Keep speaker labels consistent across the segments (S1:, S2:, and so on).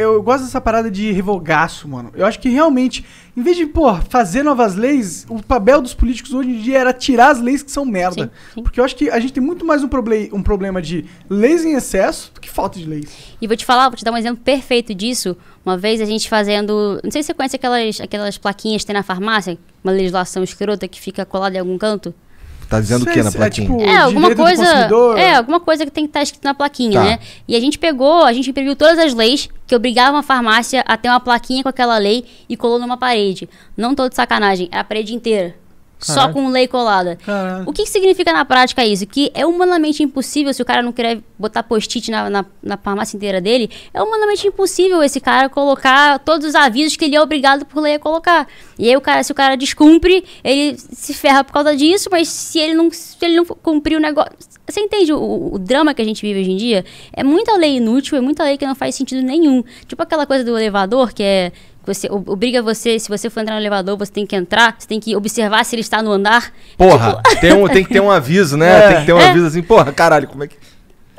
S1: eu gosto dessa parada de revogaço, mano. Eu acho que realmente, em vez de, pô, fazer novas leis, o papel dos políticos hoje em dia era tirar as leis que são merda. Sim, sim. Porque eu acho que a gente tem muito mais um,
S2: proble um problema de leis em excesso do que falta de leis. E vou te falar, vou te dar um exemplo perfeito disso. Uma vez a gente fazendo. Não sei se você conhece aquelas, aquelas plaquinhas que tem na farmácia, uma legislação escrota que fica colada em algum canto.
S1: Tá dizendo o que na é plaquinha? É, tipo, é alguma coisa. É,
S2: alguma coisa que tem que estar tá escrito na plaquinha, tá. né? E a gente pegou, a gente imprimiu todas as leis que obrigavam a farmácia a ter uma plaquinha com aquela lei e colou numa parede. Não todo sacanagem, é a parede inteira. Caraca. só com lei colada. Caraca. O que, que, significa na prática isso? Que é humanamente impossível, se o cara não querer botar post-it na, na, na, farmácia inteira dele, é humanamente impossível esse cara colocar todos os avisos que ele é obrigado por lei a colocar. E aí, o cara, se o cara descumpre, ele se ferra por causa disso, mas se ele não, se ele não cumprir o negócio. Você entende o, o drama que a gente vive hoje em dia? É muita lei inútil, é muita lei que não faz sentido nenhum. Tipo aquela coisa do elevador que é você obriga você, se você for entrar no elevador, você tem que entrar, você tem que observar se ele está no andar.
S1: Porra, tipo... tem, um, tem que ter um aviso, né? É. Tem que ter um é. aviso assim, porra, caralho, como é que.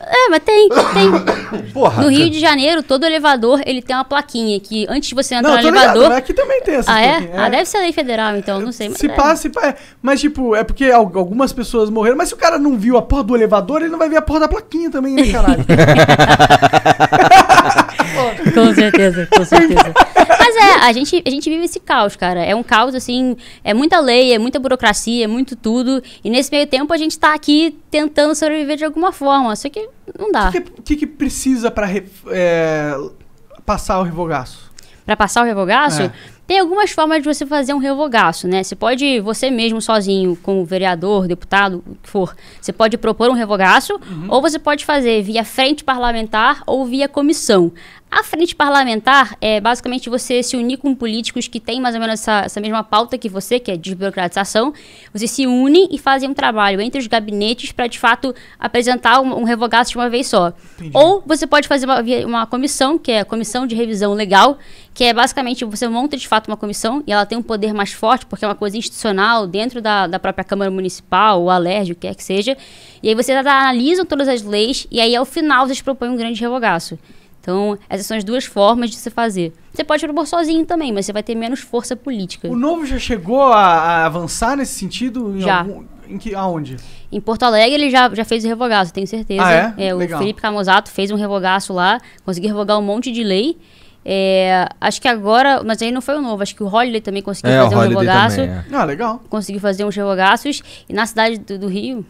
S2: É, mas tem, tem. Porra, no Rio de Janeiro, todo elevador, ele tem uma plaquinha que antes de você entrar não, no elevador... Ligado, aqui também tem essa Ah, é? Ah, é? Ah, deve ser lei federal, então, não sei. se é. se
S1: pá. É. Mas, tipo, é porque algumas pessoas morreram, mas se o cara não viu a porra do elevador,
S2: ele não vai ver a porra da plaquinha também, né, caralho? com certeza, com certeza. Mas é, a gente, a gente vive esse caos, cara. É um caos, assim, é muita lei, é muita burocracia, é muito tudo. E nesse meio tempo a gente tá aqui tentando sobreviver de alguma forma. Só que não dá. O que,
S1: que, que, precisa pra é,
S2: passar o revogaço? Pra passar o revogaço? É tem algumas formas de você fazer um revogaço, né? Você pode, você mesmo sozinho, com o vereador, deputado, o que for, você pode propor um revogaço, uhum. ou você pode fazer via frente parlamentar ou via comissão. A frente parlamentar é basicamente você se unir com políticos que têm mais ou menos essa, essa, mesma pauta que você, que é desburocratização. Você se une e fazem um trabalho entre os gabinetes para, de fato, apresentar um, um revogaço de uma vez só. Entendi. Ou você pode fazer uma, uma comissão, que é a Comissão de Revisão Legal, que é basicamente você monta de fato uma comissão e ela tem um poder mais forte, porque é uma coisa institucional dentro da, da própria Câmara Municipal, o Alerj, o que quer que seja. E aí vocês analisam todas as leis e aí ao final vocês propõem um grande revogaço. Então, essas são as duas formas de se fazer. Você pode propor sozinho também, mas você vai ter menos força política. O novo já chegou a,
S1: a avançar nesse sentido? Em já. Algum,
S2: em que, aonde? Em Porto Alegre ele já, já fez o revogaço, tenho certeza. Ah, é? é o Felipe Camozato fez um revogaço lá, conseguiu revogar um monte de lei. É, acho que agora, mas aí não foi o novo, acho que o Holiday também conseguiu é, fazer um revogaço. É. Ah, legal. Conseguiu fazer uns revogaços. E na cidade do, do Rio.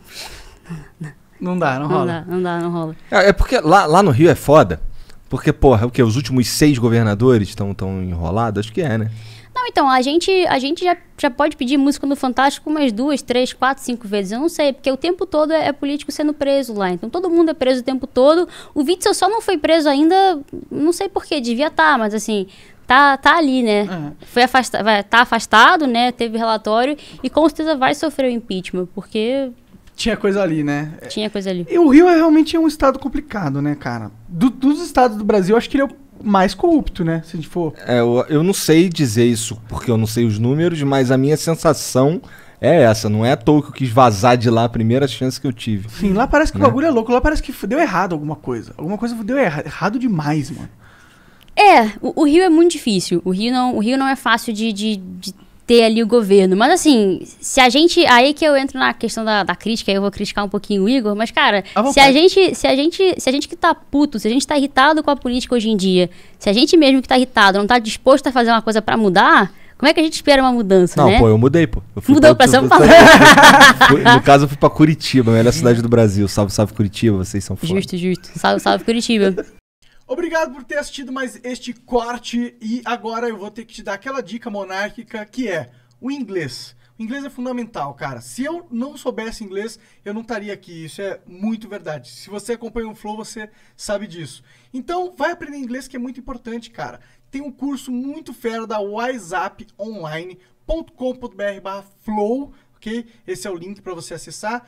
S2: Não dá, não, não rola. Dá, não dá, não rola.
S1: É, é porque lá, lá no Rio é foda. Porque, porra, o quê? Os últimos seis governadores estão tão enrolados? Acho que é, né?
S2: Não, então, a gente, a gente já, já pode pedir música no Fantástico umas duas, três, quatro, cinco vezes. Eu não sei, porque o tempo todo é, é político sendo preso lá. Então todo mundo é preso o tempo todo. O Witzel só não foi preso ainda, não sei porquê, devia estar, tá, mas assim, tá, tá ali, né? Uhum. Foi afastado, tá afastado, né? Teve relatório e com certeza vai sofrer o impeachment, porque
S1: tinha coisa ali, né? Tinha coisa ali. E o Rio é realmente um estado complicado, né, cara? Do, dos estados do Brasil, eu acho que ele é o mais corrupto, né? Se a gente for. É, eu, eu não sei dizer isso porque eu não sei os números, mas a minha sensação é essa. Não é à toa que eu quis vazar de lá a primeira chance que eu tive. Sim, lá parece que né? o bagulho é louco. Lá parece que deu errado alguma coisa. Alguma coisa deu erra errado demais, mano.
S2: É, o, o, Rio é muito difícil. O Rio não, o Rio não é fácil de, de, de ter ali o governo. Mas assim, se a gente. Aí que eu entro na questão da, da crítica, aí eu vou criticar um pouquinho o Igor, mas, cara, se a gente. Se a gente. Se a gente que tá puto, se a gente tá irritado com a política hoje em dia, se a gente mesmo que tá irritado não tá disposto a fazer uma coisa para mudar, como é que a gente espera uma mudança, não, né? Não, pô, eu mudei,
S1: pô. Eu Mudou pra São Paulo. no caso, eu fui pra Curitiba, a melhor cidade do Brasil. Salve, salve
S2: Curitiba, vocês são foda. Justo, justo. Salve, salve Curitiba.
S1: Obrigado por ter assistido mais este corte e agora eu vou ter que te dar aquela dica monárquica que é o inglês. O inglês é fundamental, cara. Se eu não soubesse inglês, eu não estaria aqui. Isso é muito verdade. Se você acompanha o Flow, você sabe disso. Então, vai aprender inglês que é muito importante, cara. Tem um curso muito fera da wiseuponline.com.br/flow, ok? Esse é o link para você acessar